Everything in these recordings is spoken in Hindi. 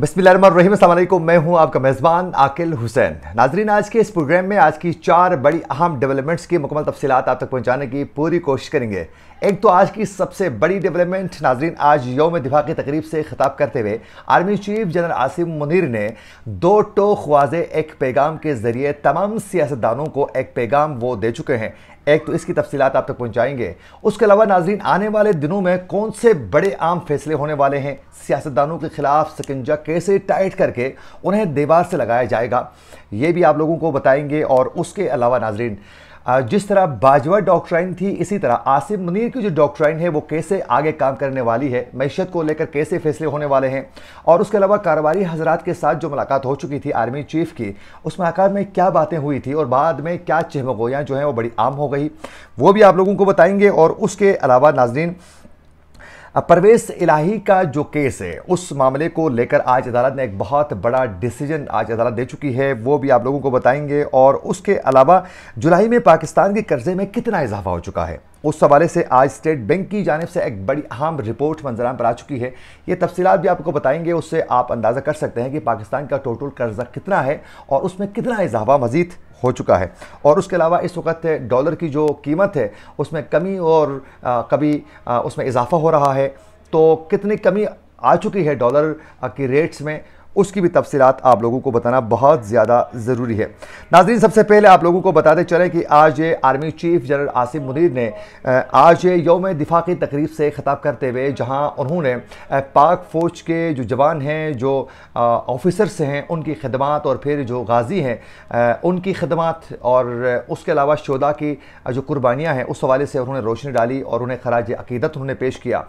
बसमिलकुम मैं हूं आपका मेज़बान आकिल हुसैन नाजरीन आज के इस प्रोग्राम में आज की चार बड़ी अहम डेवलपमेंट्स की मुकमल तफसीत आप तक पहुंचाने की पूरी कोशिश करेंगे एक तो आज की सबसे बड़ी डेवलपमेंट नाजरीन आज योम दिफा की तकरीब से खिताब करते हुए army chief general Asim Munir ने दो टो ख्वाजे एक पैगाम के ज़रिए तमाम सियासतदानों को एक पैगाम वो दे चुके हैं एक तो इसकी तफसीत आप तक पहुँचाएंगे उसके अलावा नाजरीन आने वाले दिनों में कौन से बड़े आम फैसले होने वाले हैं सियासतदानों के खिलाफ सिकंजा कैसे टाइट करके उन्हें दीवार से लगाया जाएगा ये भी आप लोगों को बताएंगे और उसके अलावा नाजरीन जिस तरह बाजवा डॉक्ट्राइन थी इसी तरह आसिफ मुनीर की जो डॉक्ट्राइन है वो कैसे आगे काम करने वाली है मैशत को लेकर कैसे फैसले होने वाले हैं और उसके अलावा कारोबारी हजरात के साथ जो मुलाकात हो चुकी थी आर्मी चीफ की उस मुलाकात में क्या बातें हुई थी और बाद में क्या चहमगोयाँ जो हैं वो बड़ी आम हो गई वो भी आप लोगों को बताएंगे और उसके अलावा नाजरीन परवेज इलाही का जो केस है उस मामले को लेकर आज अदालत ने एक बहुत बड़ा डिसीजन आज अदालत दे चुकी है वो भी आप लोगों को बताएंगे और उसके अलावा जुलाई में पाकिस्तान के कर्जे में कितना इजाफा हो चुका है उस हवाले से आज स्टेट बैंक की जानब से एक बड़ी अहम रिपोर्ट मंजराम पर आ चुकी है ये तफसीत भी आपको बताएंगे उससे आप अंदाज़ा कर सकते हैं कि पाकिस्तान का टोटल कर्जा कितना है और उसमें कितना इजाफा मजीद हो चुका है और उसके अलावा इस वक्त डॉलर की जो कीमत है उसमें कमी और आ, कभी आ, उसमें इजाफा हो रहा है तो कितनी कमी आ चुकी है डॉलर की रेट्स में उसकी भी तफसीत आप लोगों को बताना बहुत ज़्यादा ज़रूरी है नाजरीन सबसे पहले आप लोगों को बताते चलें कि आज army chief general Asif Munir ने आज योम दिफा की तकरीब से ख़ताब करते हुए जहाँ उन्होंने पाक फ़ौज के जो जवान हैं जो ऑफिसर्स हैं उनकी खदमात और फिर जो गाजी हैं उनकी खदमात और उसके अलावा शोदा की जो कुर्बानियाँ हैं उस हवाले से उन्होंने रोशनी डाली और उन्हें खराज अकीदत उन्होंने पेश किया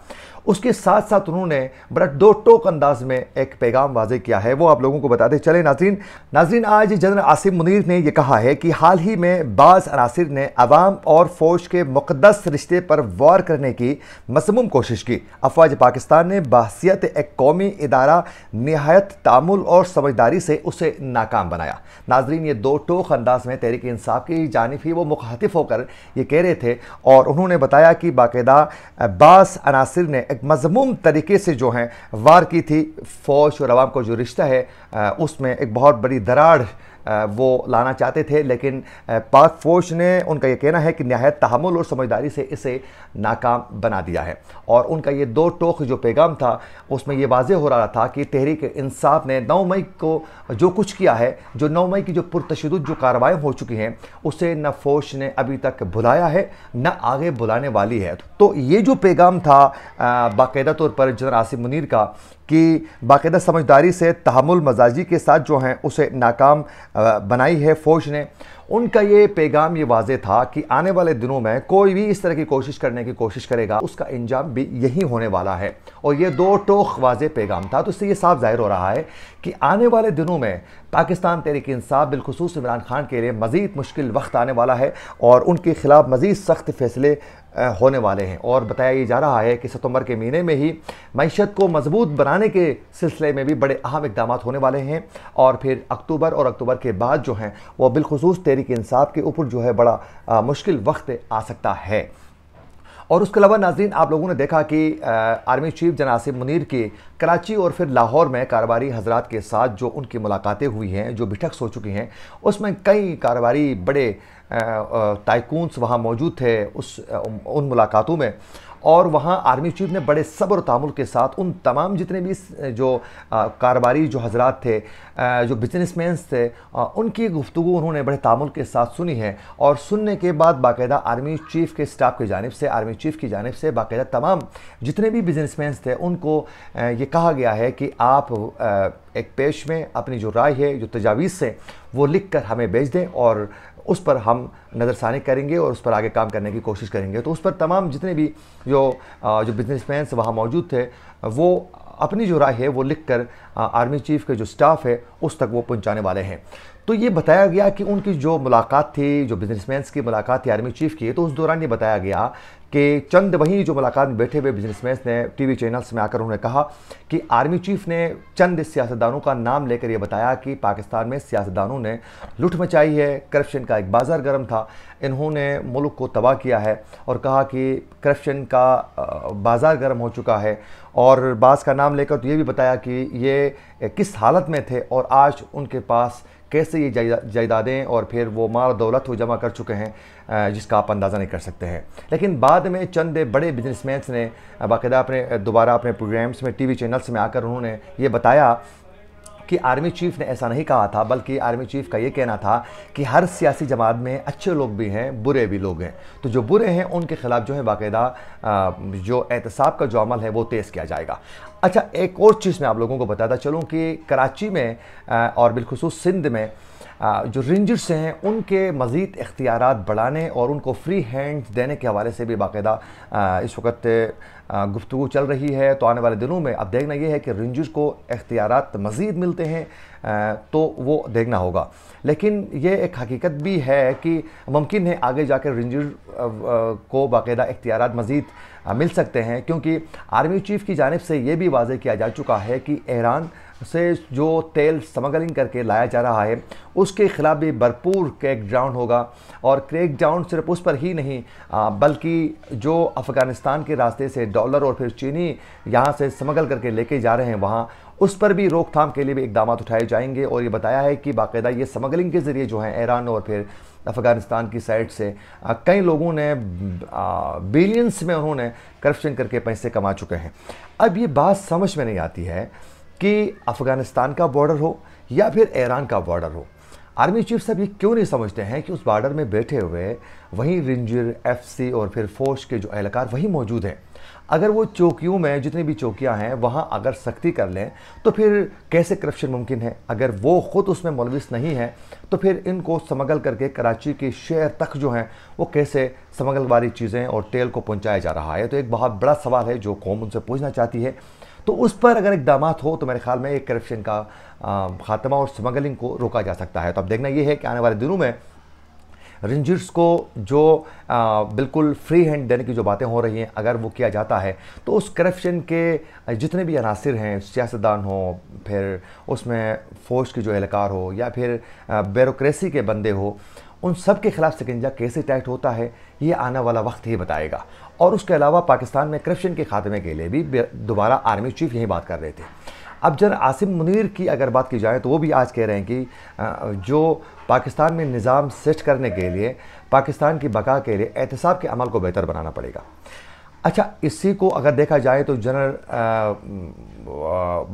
उसके साथ साथ उन्होंने बड़ा दो टोक अंदाज में एक पैगाम वाजे किया है वो आप लोगों को बताते चले नाजरीन नाजरीन आज जनरल आसिफ मुनीर ने यह कहा है कि हाल ही में बाज़ अनासर ने आवाम और फौज के मुकदस रिश्ते पर वार करने की मसमूम कोशिश की अफवाज पाकिस्तान ने बासीत एक कौमी इदारा नहायत तामुल और समझदारी से उसे नाकाम बनाया नाजरीन ये दो टोक अंदाज में तहरीक इंसाफ की जानब ही वो मुखातिफ होकर ये कह रहे थे और उन्होंने बताया कि बाकायदा बास अनासर ने मजमूम तरीके से जो है वार की थी फौज और आवाम का जो रिश्ता है उसमें एक बहुत बड़ी दराड़ वो लाना चाहते थे लेकिन पाक फ़ौज ने उनका यह कहना है कि नहायत तहमुल और समझदारी से इसे नाकाम बना दिया है और उनका ये दो टोक जो पैगाम था उसमें ये वाजे हो रहा था कि तहरीक इंसाफ ने नौ मई को जो कुछ किया है जो नौ मई की जो पुरतशद जो कार्रवाई हो चुकी हैं उसे न फौज ने अभी तक भुलाया है न आगे बुलाने वाली है तो ये जो पैगाम था बाकायदा तौर पर जनरल आसिफ मुनीर का कि बाकायदा समझदारी से तहमुल मजाजी के साथ जो हैं उसे नाकाम बनाई है फ़ौज ने उनका ये पैगाम ये वाज था कि आने वाले दिनों में कोई भी इस तरह की कोशिश करने की कोशिश करेगा उसका इंजाम भी यही होने वाला है और ये दो टोख वाज पैगाम था तो इससे ये साफ जाहिर हो रहा है कि आने वाले दिनों में पाकिस्तान तहरीक इंसाफ बिलखसूस इमरान खान के लिए मज़ीद मुश्किल वक्त आने वाला है और उनके ख़िलाफ़ मज़ीद सख्त फैसले होने वाले हैं और बताया ये जा रहा है कि सितंबर के महीने में ही मीशत को मजबूत बनाने के सिलसिले में भी बड़े अहम इकदाम होने वाले हैं और फिर अक्टूबर और अक्टूबर के बाद जो हैं वह बिलखसूस तहरीक तहरीक इंसाफ के ऊपर जो है बड़ा आ, मुश्किल वक्त आ सकता है और उसके अलावा नाजरीन आप लोगों ने देखा कि आर्मी चीफ जनासिब मुनीर के कराची और फिर लाहौर में कारोबारी हजरात के साथ जो उनकी मुलाकातें हुई हैं जो बिठक्स सो चुकी हैं उसमें कई कारोबारी बड़े टाइकूनस वहाँ मौजूद थे उस उन मुलाकातों में और वहाँ आर्मी चीफ ने बड़े सब्र तामुल के साथ उन तमाम जितने भी जो कारोबारी जो हजरात थे जो बिजनेसमैन्स थे उनकी गुफ्तु उन्होंने बड़े तामुल के साथ सुनी है और सुनने के बाद बाकायदा आर्मी चीफ के स्टाफ की जानब से आर्मी चीफ की जानब से बाकायदा तमाम जितने भी बिजनेसमैन्स थे उनको ये कहा गया है कि आप एक पेश में अपनी जो राय है जो तजावीज़ है वो लिख कर हमें भेज दें और उस पर हम नज़रसानी करेंगे और उस पर आगे काम करने की कोशिश करेंगे तो उस पर तमाम जितने भी जो जो बिजनेसमैन वहाँ मौजूद थे वो अपनी जो राय है वो लिख कर आर्मी चीफ के जो स्टाफ है उस तक वो पहुंचाने वाले हैं तो ये बताया गया कि उनकी जो मुलाकात थी जो बिजनेसमैन की मुलाकात थी आर्मी चीफ की तो उस दौरान ये बताया गया कि चंद वहीं जो मुलाकात में बैठे हुए बिजनेसमैन ने टीवी चैनल्स में आकर उन्होंने कहा कि आर्मी चीफ ने चंद सियासतदानों का नाम लेकर यह बताया कि पाकिस्तान में सियासतदानों ने लुट मचाई है करप्शन का एक बाज़ार गर्म था इन्होंने मुल्क को तबाह किया है और कहा कि करप्शन का बाज़ार गर्म हो चुका है और बास का नाम लेकर तो ये भी बताया कि ये किस हालत में थे और आज उनके पास कैसे ये जायदादें और फिर वो माल दौलत वो जमा कर चुके हैं जिसका आप अंदाज़ा नहीं कर सकते हैं लेकिन बाद में चंद बड़े बिजनेसमैन्स ने बाकायदा अपने दोबारा अपने प्रोग्राम्स में टीवी चैनल्स में आकर उन्होंने ये बताया कि आर्मी चीफ ने ऐसा नहीं कहा था बल्कि आर्मी चीफ का ये कहना था कि हर सियासी जमात में अच्छे लोग भी हैं बुरे भी लोग हैं तो जो बुरे हैं उनके खिलाफ जो है बाकायदा जो एहतसाब का जो अमल है वो तेज़ किया जाएगा अच्छा एक और चीज़ मैं आप लोगों को बताता चलूँ कि कराची में और बिलखसूस सिंध में जो रेंजर्स हैं उनके मज़ीद इख्तियार बढ़ाने और उनको फ्री हैंड देने के हवाले से भी बाकायदा इस वक्त गुफ्तु चल रही है तो आने वाले दिनों में अब देखना यह है कि रेंजर्स को इख्तियार मज़ीद मिलते हैं तो वो देखना होगा लेकिन ये एक हकीकत भी है कि मुमकिन है आगे जाकर रेंजर को बाकायदा इख्तियार मज़ीद मिल सकते हैं क्योंकि आर्मी चीफ़ की जानब से ये भी वाजे किया जा चुका है कि ईरान से जो तेल स्मगलिंग करके लाया जा रहा है उसके खिलाफ भी भरपूर डाउन होगा और डाउन सिर्फ उस पर ही नहीं बल्कि जो अफ़गानिस्तान के रास्ते से डॉलर और फिर चीनी यहाँ से स्मगल करके लेके जा रहे हैं वहाँ उस पर भी रोकथाम के लिए भी इकदाम उठाए जाएंगे और ये बताया है कि बाकायदा ये स्मगलिंग के ज़रिए जो है ईरान और फिर अफ़गानिस्तान की साइड से आ, कई लोगों ने बिलियंस में उन्होंने करप्शन करके पैसे कमा चुके हैं अब ये बात समझ में नहीं आती है कि अफ़गानिस्तान का बॉर्डर हो या फिर ईरान का बॉर्डर हो आर्मी चीफ साहब ये क्यों नहीं समझते हैं कि उस बॉर्डर में बैठे हुए वहीं रेंजर एफसी और फिर फोर्स के जो एहलकार वहीं मौजूद हैं अगर वो चौकियों में जितनी भी चौकियां हैं वहाँ अगर सख्ती कर लें तो फिर कैसे करप्शन मुमकिन है अगर वो ख़ुद उसमें मुलविस नहीं है तो फिर इनको समगल करके कराची के शहर तक जो हैं वो कैसे समगल वाली चीज़ें और तेल को पहुँचाया जा रहा है तो एक बहुत बड़ा सवाल है जो कौम उनसे पूछना चाहती है तो उस पर अगर इकदाम हो तो मेरे ख्याल में एक करप्शन का खात्मा और स्मगलिंग को रोका जा सकता है तो अब देखना यह है कि आने वाले दिनों में रेंजर्स को जो आ, बिल्कुल फ्री हैंड देने की जो बातें हो रही हैं अगर वो किया जाता है तो उस करप्शन के जितने भी अनासर हैं सियासतदान हो फिर उसमें फौज की जो एहलकार हो या फिर ब्यूरोसी के बंदे हो उन सब के खिलाफ शिकंजा कैसे टाइट होता है ये आने वाला वक्त ही बताएगा और उसके अलावा पाकिस्तान में करप्शन के खात्मे के लिए भी दोबारा आर्मी चीफ यही बात कर रहे थे अब जर आसिम मुनीर की अगर बात की जाए तो वो भी आज कह रहे हैं कि जो पाकिस्तान में निज़ाम सेट करने के लिए पाकिस्तान की बका के लिए एहतसाब के अमल को बेहतर बनाना पड़ेगा अच्छा इसी को अगर देखा जाए तो जनरल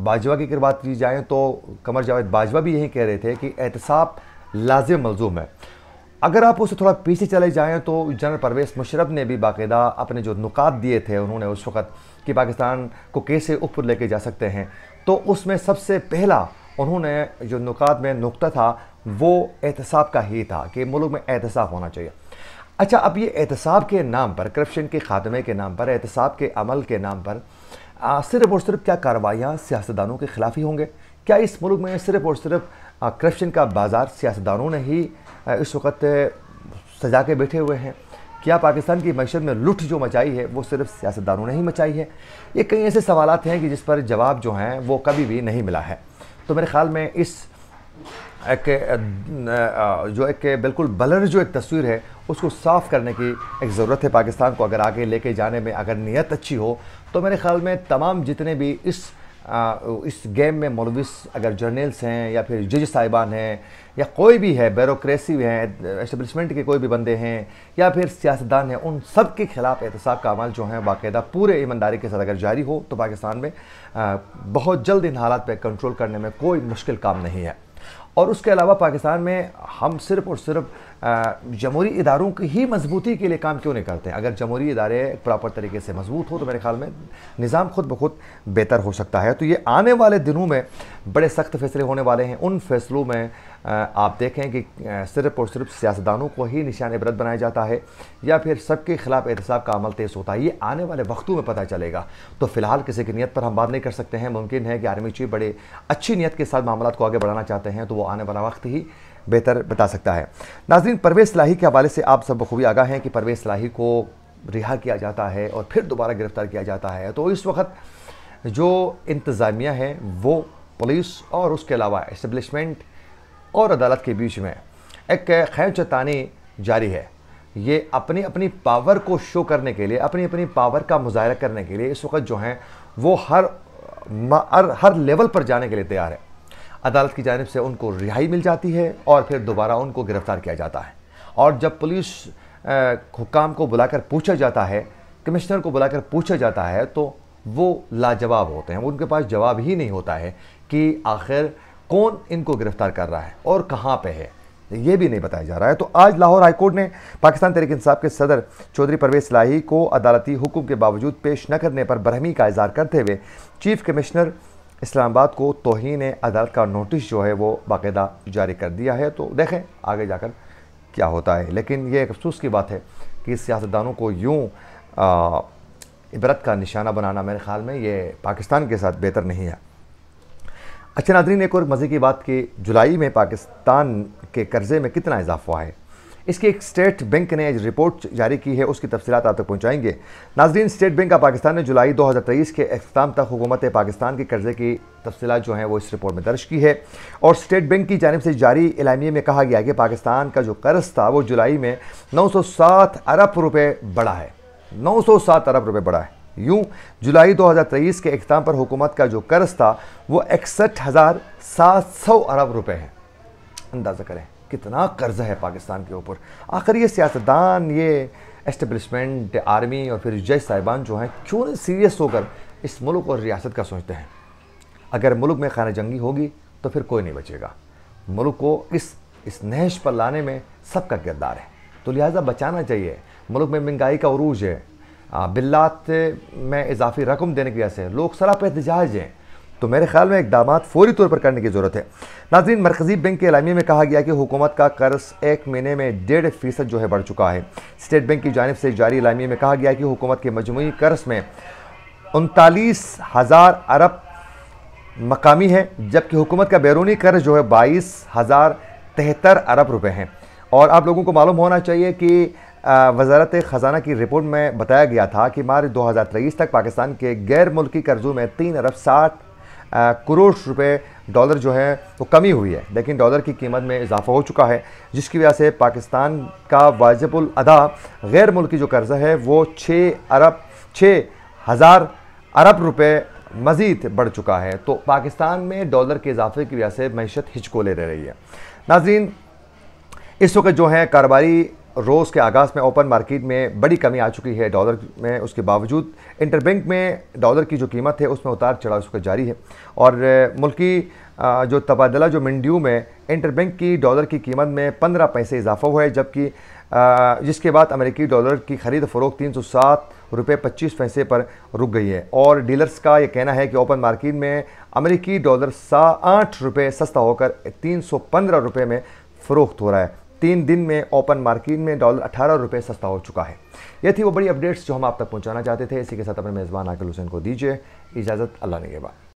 बाजवा की अगर बात की जाए तो कमर जावेद बाजवा भी यही कह रहे थे कि एहतसाब लाजिम मलजूम है अगर आप उसे थोड़ा पीछे चले जाएँ तो जनरल परवेज़ मुशरफ ने भी बाकायदा अपने जो नुकात दिए थे उन्होंने उस वक्त कि पाकिस्तान को कैसे ऊपर लेके जा सकते हैं तो उसमें सबसे पहला उन्होंने जो नुकात में नुकता था वो एहतसाब का ही था कि मुल्क में एहतसाब होना चाहिए अच्छा अब ये एहतसाब के नाम पर करप्शन के खात्मे के नाम पर एहतसाब के अमल के नाम पर आ, सिर्फ और सिर्फ क्या कार्रवाइयाँ सियासतदानों के ख़िलाफ़ ही होंगे क्या इस मुल्क में सिर्फ और सिर्फ करप्शन का बाज़ार सियासतदानों ने ही इस वक्त सजा के बैठे हुए हैं क्या पाकिस्तान की मैशत में लुट जो मचाई है वो सिर्फ सियासतदानों ने ही मचाई है ये कई ऐसे सवाल हैं कि जिस पर जवाब जो हैं वो कभी भी नहीं मिला है तो मेरे ख्याल में इस एक जो एक बिल्कुल बलर जो एक तस्वीर है उसको साफ़ करने की एक ज़रूरत है पाकिस्तान को अगर आगे लेके जाने में अगर नीयत अच्छी हो तो मेरे ख्याल में तमाम जितने भी इस इस गेम में मुलविस अगर जर्नल्स हैं या फिर जज साहिबान हैं या कोई भी है बैरोक्रेसी हैं इस्टबलिशमेंट के कोई भी बंदे हैं या फिर सियासतदान हैं उन सब के ख़िलाफ़ एहतसाब का अमल जो है बाकायदा पूरे ईमानदारी के साथ अगर जारी हो तो पाकिस्तान में बहुत जल्द इन हालात पर कंट्रोल करने में कोई मुश्किल काम नहीं है और उसके अलावा पाकिस्तान में हम सिर्फ और सिर्फ जमहूरी इदारों की ही मजबूती के लिए काम क्यों नहीं करते अगर जमहूरी इदारे प्रॉपर तरीके से मजबूत हो तो मेरे ख्याल में निज़ाम खुद ब खुद बेहतर हो सकता है तो ये आने वाले दिनों में बड़े सख्त फैसले होने वाले हैं उन फैसलों में आप देखें कि सिर्फ और सिर्फ सियासतदानों को ही निशान इबरत बनाया जाता है या फिर सबके खिलाफ एहतसाब का अमल तेज़ होता है ये आने वाले वक्तों में पता चलेगा तो फिलहाल किसी की नीयत पर हम बात नहीं कर सकते हैं मुमकिन है कि आर्मी चीफ बड़े अच्छी नीयत के साथ मामला को आगे बढ़ाना चाहते हैं तो वो आने वाला वक्त ही बेहतर बता सकता है नाजरीन परवेज़ सलाही के हवाले से आप सब बखूबी आगाह हैं कि परवेज़ सलाही को रिहा किया जाता है और फिर दोबारा गिरफ़्तार किया जाता है तो इस वक्त जो इंतज़ामिया है वो पुलिस और उसके अलावा इस्टबलिशमेंट और अदालत के बीच में एक खैर चतानी जारी है ये अपनी अपनी पावर को शो करने के लिए अपनी अपनी पावर का मुजाहरा करने के लिए इस वक्त जो हैं वो हर हर लेवल पर जाने के लिए तैयार है अदालत की जानब से उनको रिहाई मिल जाती है और फिर दोबारा उनको गिरफ़्तार किया जाता है और जब पुलिस हुकाम को बुलाकर पूछा जाता है कमिश्नर को बुलाकर पूछा जाता है तो वो लाजवाब होते हैं उनके पास जवाब ही नहीं होता है कि आखिर कौन इनको गिरफ़्तार कर रहा है और कहाँ पर है ये भी नहीं बताया जा रहा है तो आज लाहौर हाईकोर्ट ने पाकिस्तान तरीक इंसाफ के सदर चौधरी परवेज लाही को अदालती हुकूम के बावजूद पेश न करने पर बरहमी का इजहार करते हुए चीफ कमिश्नर इस्लामाबाद को तोहन अदालत का नोटिस जो है वो बाकायदा जारी कर दिया है तो देखें आगे जाकर क्या होता है लेकिन ये एक अफसोस की बात है कि सियासतदानों को यूँ इबरत का निशाना बनाना मेरे ख्याल में ये पाकिस्तान के साथ बेहतर नहीं है अच्छा ने एक और मज़े की बात की जुलाई में पाकिस्तान के कर्ज़े में कितना इजाफा है इसकी एक स्टेट बैंक ने रिपोर्ट जारी की है उसकी तफसीत आप तक पहुँचाएंगे नाजरीन स्टेट बैंक ऑफ पाकिस्तान ने जुलाई दो हज़ार तेईस के अख्ताम तक हुकूमत पाकिस्तान के कर्जे की तफसीत जो हैं वो इस रिपोर्ट में दर्ज की है और स्टेट बैंक की जानब से जारी इलामिए में कहा गया कि पाकिस्तान का जो कर्ज था वो जुलाई में नौ सौ सात अरब रुपये बढ़ा है नौ सौ सात अरब रुपये बढ़ा है यूं जुलाई 2023 के अख्ताम पर हुकूमत का जो कर्ज था वो इकसठ हज़ार सात सौ अरब रुपए है अंदाज़ा करें कितना कर्ज है पाकिस्तान के ऊपर आखिर ये सियासतदान ये एस्टेब्लिशमेंट आर्मी और फिर जज साहिबान जो हैं क्यों नहीं सीरियस होकर इस मुल्क और रियासत का सोचते हैं अगर मुल्क में खाना जंगी होगी तो फिर कोई नहीं बचेगा मुल्क को इस इस नहश पर लाने में सबका किरदार है तो लिहाजा बचाना चाहिए मुल्क में महंगाई का उरूज है बिल्लात में इजाफी रकम देने की वजह से लोग सराप एहतजाज हैं तो मेरे ख्याल में इकदाम फौरी तौर पर करने की ज़रूरत है नाजरीन मरकज़ी बैंक के अलामी में कहा गया कि हुकूमत का कर्ज एक महीने में डेढ़ फ़ीसद जो है बढ़ चुका है स्टेट बैंक की जानब से जारी अलामी में कहा गया कि हुकूमत के मजमू कर्ज में उनतालीस हज़ार अरब मकामी है जबकि हुकूमत का बैरूनी कर्ज जो है बाईस हज़ार तिहत्तर अरब रुपये हैं और आप लोगों को मालूम होना चाहिए कि वजारत ख़जाना की रिपोर्ट में बताया गया था कि मार्च दो हज़ार तेईस तक पाकिस्तान के गैर मुल्की कर्जों में तीन अरब साठ करोड़ रुपए डॉलर जो है वो कमी हुई है लेकिन डॉलर की कीमत में इजाफा हो चुका है जिसकी वजह से पाकिस्तान का वाजबुल अदा गैर मुल्की जो कर्ज़ा है वो छः अरब छः हज़ार अरब रुपए मज़ीद बढ़ चुका है तो पाकिस्तान में डॉलर के इजाफे की वजह से मीशत हिचकोले रह रही है नाजीन इस वक्त जो है कारोबारी रोज़ के आगाज़ में ओपन मार्केट में बड़ी कमी आ चुकी है डॉलर में उसके बावजूद इंटरबैंक में डॉलर की जो कीमत है उसमें उतार चढ़ाव उसका जारी है और मुल्की जो तबादला जो मंडियों में इंटरबैंक की डॉलर की कीमत में पंद्रह पैसे इजाफा हुआ है जबकि जिसके बाद अमेरिकी डॉलर की ख़रीद फ़रोख तीन सौ सात रुपये पच्चीस पैसे पर रुक गई है और डीलर्स का ये कहना है कि ओपन मार्केट में अमेरिकी डॉलर सा आठ रुपये सस्ता होकर तीन सौ पंद्रह रुपये में फ़रोख्त हो रहा है तीन दिन में ओपन मार्केट में डॉलर अठारह रुपये सस्ता हो चुका है ये थी वो बड़ी अपडेट्स जो हम आप तक पहुंचाना चाहते थे इसी के साथ अपने मेज़बान आकिल हुसैन को दीजिए इजाज़त अल्लाह ने के बाद